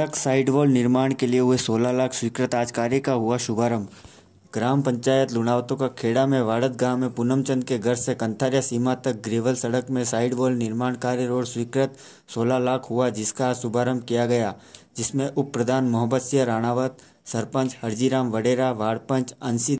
सड़क side wall निर्माण के लिए हुए 16 लाख स्वीकृत आज कार्य का हुआ शुभारंभ ग्राम पंचायत लुणावतों का खेड़ा में वाड़द गांव में पूनम चंद के घर से कंथारिया सीमा तक ग्रेवल सड़क में साइड वॉल निर्माण कार्य रोड स्वीकृत 16 लाख हुआ जिसका शुभारंभ किया गया जिसमें उप प्रधान मोहब्बत सिंह राणावत सरपंच हरजीराम वडेरा वार्ड पंच अंशी